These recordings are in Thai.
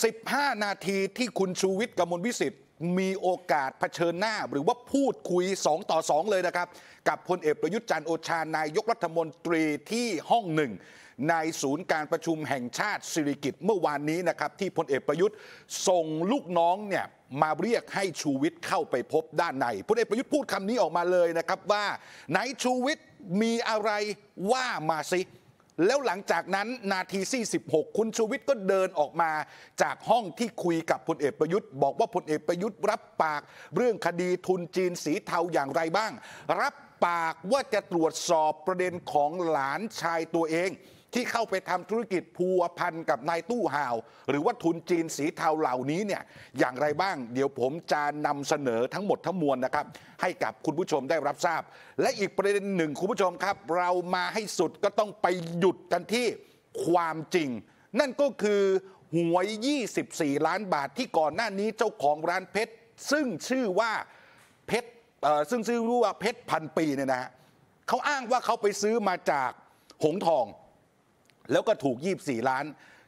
15 นาทีที่คุณชูวิทย์กมลวิสิทธิ์มีโอกาสเผชิญหน้าหรือว่าพูดคุย 2 ต่อ 2 เลยนะครับ กับพลเอกประยุทธ์จันทร์โอชานายกรัฐมนตรีที่ห้องหนึ่งในศูนย์การประชุมแห่งชาติสิริกิตเมื่อวานนี้นะครับ ที่พลเอกประยุทธ์ส่งลูกน้องเนี่ยมาเรียกให้ชูวิทย์เข้าไปพบด้านในพลเอกประยุทธ์พูดคำนี้ออกมาเลยนะครับว่าไหนชูวิทย์มีอะไรว่ามาสิแล้วหลังจากนั้นนาทีที่6คุณชูวิทย์ก็เดินออกมา จากห้องที่คุยกับพลเอกประยุทธ์ บอกว่าพลเอกประยุทธ์ รับปากเรื่องคดีทุนจีนสีเทาอย่างไรบ้าง รับปากว่าจะตรวจสอบประเด็นของหลานชายตัวเองที่เข้าไปทำธุรกิจพัวพันกับนายตู้ห่าว หรือว่าทุนจีนสีเทาเหล่านี้เนี่ยอย่างไรบ้าง เดี๋ยวผมจะนำเสนอทั้งหมดทั้งมวลนะครับ ให้กับคุณผู้ชมได้รับทราบ และอีกประเด็นหนึ่งคุณผู้ชมครับ เรามาให้สุดก็ต้องไปหยุดกันที่ความจริง นั่นก็คือ หวย 24 ล้านบาทที่ก่อนหน้านี้เจ้าของร้านเพชรซึ่งชื่อว่าเพชรซึ่งชื่อว่าเพชรพันปีเนี่ยนะฮะเขาอ้างว่าเขาไปซื้อมาจากหงทองแล้วก็ถูก 24 ล้าน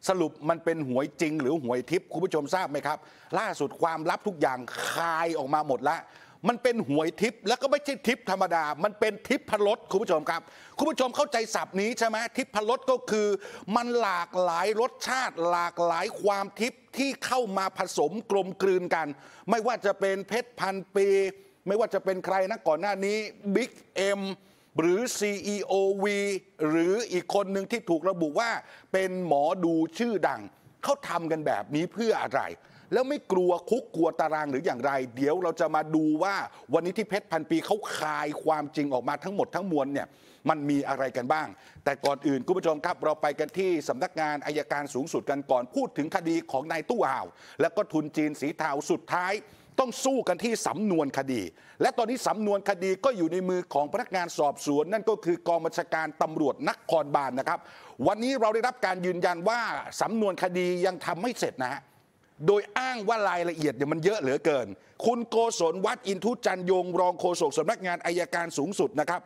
สรุปมันเป็นหวยจริง หรือหวยทิพย์คุณผู้ชมทราบไหมครับ ล่าสุดความลับทุกอย่างคายออกมาหมดแล้วมันเป็นหวยทิพ์แล้วก็ไม่ใช่ทิพ์ธรรมดา มันเป็นทิ์พลดคุณผู้ชมครับ คุณผู้ชมเข้าใจศัพท์นี้ใช่ไหมทิ์พลดก็คือ มันหลากหลายรสชาติหลากหลายความทิพ์ที่เข้ามาผสมกลมกลืนกัน ไม่ว่าจะเป็นเพชรพันปี ไม่ว่าจะเป็นใครนะก่อนหน้านี้บิ๊กเอ็มหรือ CEOV หรืออีกคนหนึ่งที่ถูกระบุว่า เป็นหมอดูชื่อดัง เขาทำกันแบบนี้เพื่ออะไรแล้วไม่กลัวคุกกลัวตารางหรืออย่างไร เดี๋ยวเราจะมาดูว่าวันนี้ที่เพชรพันปีเขาคายความจริงออกมาทั้งหมดทั้งมวลเนี่ยมันมีอะไรกันบ้าง แต่ก่อนอื่น คุณผู้ชมครับ เราไปกันที่สำนักงานอายการสูงสุดกันก่อนพูดถึงคดีของนายตู้ห่าว แล้วก็ทุนจีนสีเทาสุดท้าย ต้องสู้กันที่สำนวนคดี และตอนนี้สำนวนคดีก็อยู่ในมือของพนักงานสอบสวน นั่นก็คือกองบัญชาการตำรวจนครบาลนนะครับ วันนี้เราได้รับการยืนยันว่าสำนวนคดียังทำไม่เสร็จนะฮะโดยอ้างว่ารายละเอียดเนี่ยมันเยอะเหลือเกิน คุณโกศล วัดอินทุจันยง รองโฆษกสำนักงานอายการสูงสุดนะครับ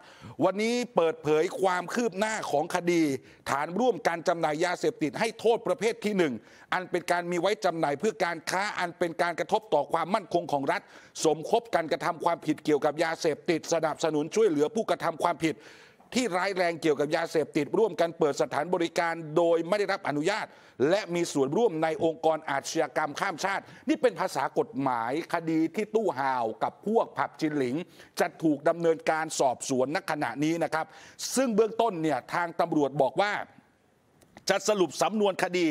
วันนี้เปิดเผยความคืบหน้าของคดี ฐานร่วมการจำหน่ายยาเสพติดให้โทษประเภทที่หนึ่ง อันเป็นการมีไว้จำหน่าย เพื่อการค้าอันเป็นการกระทบต่อความมั่นคงของรัฐ สมคบกันกระทำความผิดเกี่ยวกับยาเสพติดสนับสนุนช่วยเหลือผู้กระทำความผิดที่ร้ายแรงเกี่ยวกับยาเสพติดร่วมกันเปิดสถานบริการโดยไม่ได้รับอนุญาต และมีส่วนร่วมในองค์กรอาชญากรรมข้ามชาติ นี่เป็นภาษากฎหมายคดีที่ตู้ห่าวกับพวกผับจินหลิง จะถูกดำเนินการสอบสวนณขณะนี้นะครับ ซึ่งเบื้องต้นเนี่ยทางตำรวจบอกว่าจะสรุปสำนวนคดี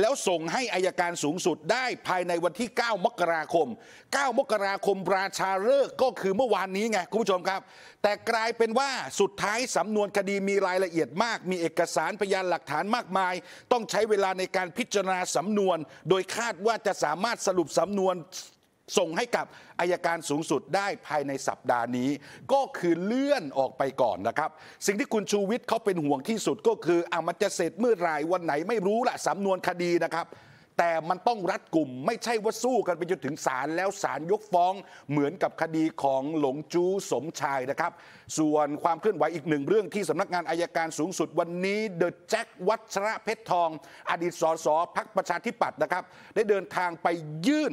แล้วส่งให้อายการสูงสุดได้ภายในวันที่ 9 มกราคม 9 มกราคมราชาฤกษ์ก็คือเมื่อวานนี้ไง คุณผู้ชมครับ แต่กลายเป็นว่าสุดท้ายสำนวนคดีมีรายละเอียดมากมีเอกสารพยานหลักฐานมากมาย ต้องใช้เวลาในการพิจารณาสำนวน โดยคาดว่าจะสามารถสรุปสำนวนส่งให้กับอายการสูงสุดได้ภายในสัปดาห์นี้ ก็คือเลื่อนออกไปก่อนนะครับ สิ่งที่คุณชูวิทย์เขาเป็นห่วงที่สุดก็คืออ่ะมันจะเสร็จเมื่อไรวันไหนไม่รู้ละสำนวนคดีนะครับ แต่มันต้องรัดกลุ่มไม่ใช่ว่าสู้กันไปจนถึงศาลแล้วศาลยกฟ้องเหมือนกับคดีของหลงจูสมชายนะครับ ส่วนความเคลื่อนไหวอีกหนึ่งเรื่องที่สำนักงานอายการสูงสุดวันนี้ เดอะแจ็ควัชระเพชรทอง อดีตสสพักประชาธิปัตย์นะครับได้เดินทางไปยื่น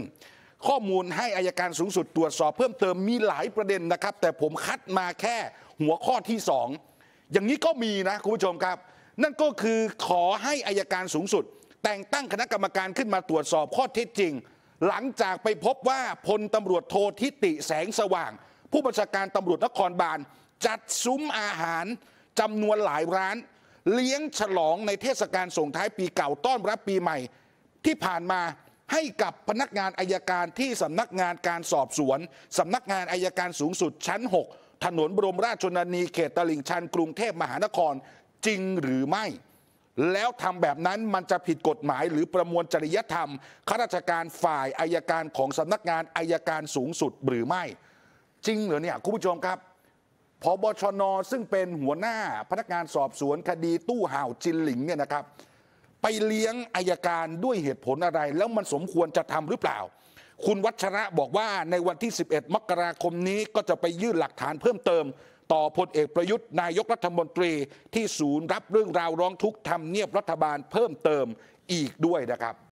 ข้อมูลให้อายการสูงสุดตรวจสอบเพิ่มเติมมีหลายประเด็นนะครับ แต่ผมคัดมาแค่หัวข้อที่ 2 อย่างนี้ก็มีนะคุณผู้ชมครับ นั่นก็คือขอให้อายการสูงสุด แต่งตั้งคณะกรรมการขึ้นมาตรวจสอบข้อเท็จจริง หลังจากไปพบว่าพลตำรวจโททิติแสงสว่าง ผู้บัญชาการตำรวจนครบาลจัดซุ้มอาหารจำนวนหลายร้าน เลี้ยงฉลองในเทศกาลส่งท้ายปีเก่าต้อนรับปีใหม่ที่ผ่านมาให้กับพนักงานอายการที่สำนักงานการสอบสวนสำนักงานอายการสูงสุดชั้น 6 ถนนบรมราชชนนีเขตตลิ่งชันกรุงเทพมหานครจริงหรือไม่ แล้วทำแบบนั้นมันจะผิดกฎหมายหรือประมวลจริยธรรมข้าราชการฝ่ายอายการของสำนักงานอายการสูงสุดหรือไม่ จริงเหรอเนี่ยคุณผู้ชมครับพบชน ซึ่งเป็นหัวหน้าพนักงานสอบสวนคดีตู้ห่าวจินหลิงเนี่ยนะครับไปเลี้ยงอายการด้วยเหตุผลอะไรแล้วมันสมควรจะทำหรือเปล่า คุณวัชระบอกว่าในวันที่ 11 มกราคมนี้ก็จะไปยื่นหลักฐานเพิ่มเติม ต่อพลเอกประยุทธ์นายกรัฐมนตรีที่ศูนย์รับเรื่องราวร้องทุกข์ทำเนียบรัฐบาลเพิ่มเติมอีกด้วยนะครับ